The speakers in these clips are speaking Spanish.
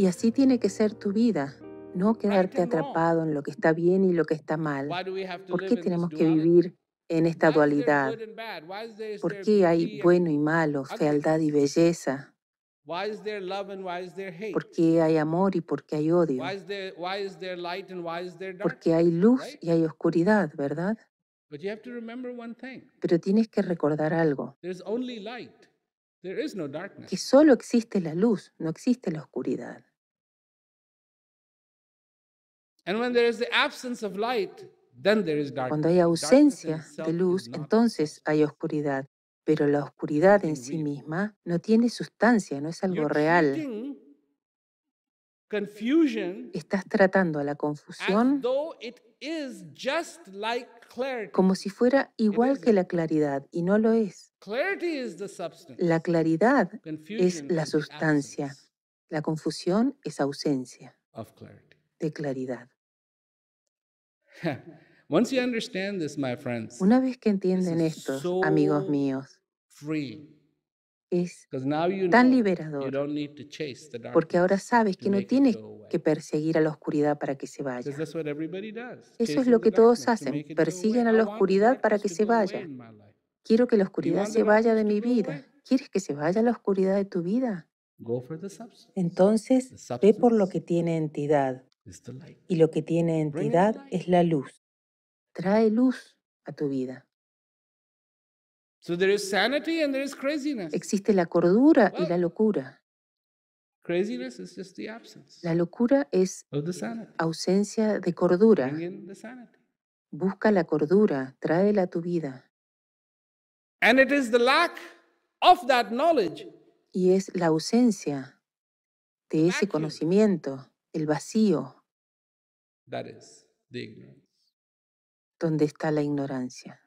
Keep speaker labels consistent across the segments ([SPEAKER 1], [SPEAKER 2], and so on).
[SPEAKER 1] y así tiene que ser tu vida.
[SPEAKER 2] No quedarte atrapado en lo que está bien y lo que está mal. ¿Por qué tenemos que vivir en esta dualidad? ¿Por qué hay bueno y malo, fealdad y belleza? ¿Por qué hay amor y por qué hay odio?
[SPEAKER 1] ¿Por qué hay luz
[SPEAKER 2] y hay oscuridad, verdad? Pero tienes que recordar algo. Que solo existe la luz, no existe la oscuridad.
[SPEAKER 1] Cuando hay ausencia de luz,
[SPEAKER 2] entonces hay oscuridad. Pero la oscuridad en sí misma no tiene sustancia, no es algo real. Estás tratando a la confusión como si fuera igual que la claridad, y no lo es.
[SPEAKER 1] La claridad es la sustancia,
[SPEAKER 2] la confusión es ausencia de claridad.
[SPEAKER 1] Una
[SPEAKER 2] vez que entienden esto, amigos
[SPEAKER 1] míos, es tan
[SPEAKER 2] liberador porque ahora sabes que no tienes que perseguir a la oscuridad para que se vaya. Eso es lo que todos hacen, persiguen a la oscuridad para que se vaya. Quiero que la oscuridad se vaya de mi vida. ¿Quieres que se vaya la oscuridad de tu vida? Entonces, ve por lo que tiene entidad. Y lo que tiene entidad es la luz. Trae luz a tu vida. Existe la cordura y la locura. la locura es ausencia de cordura. Busca la cordura, tráela a tu vida. Y es la ausencia de ese conocimiento, el vacío,
[SPEAKER 1] donde
[SPEAKER 2] está la ignorancia.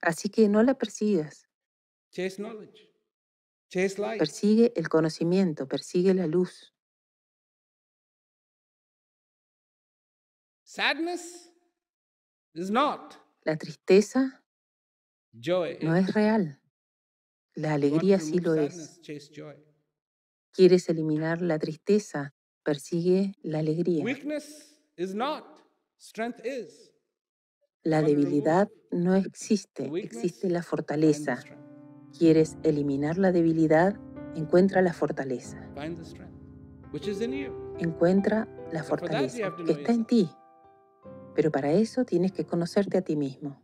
[SPEAKER 2] Así que no la persigas. Chase knowledge. Persigue el conocimiento, persigue la
[SPEAKER 1] luz. Sadness
[SPEAKER 2] is not. La tristeza
[SPEAKER 1] no es
[SPEAKER 2] real. La alegría sí lo es. Quieres eliminar la tristeza, persigue la alegría.
[SPEAKER 1] Weakness is not, strength is.
[SPEAKER 2] La debilidad no existe, existe la fortaleza. ¿Quieres eliminar la debilidad? Encuentra la fortaleza. Encuentra la fortaleza que está en ti. Pero para eso tienes que conocerte a ti mismo.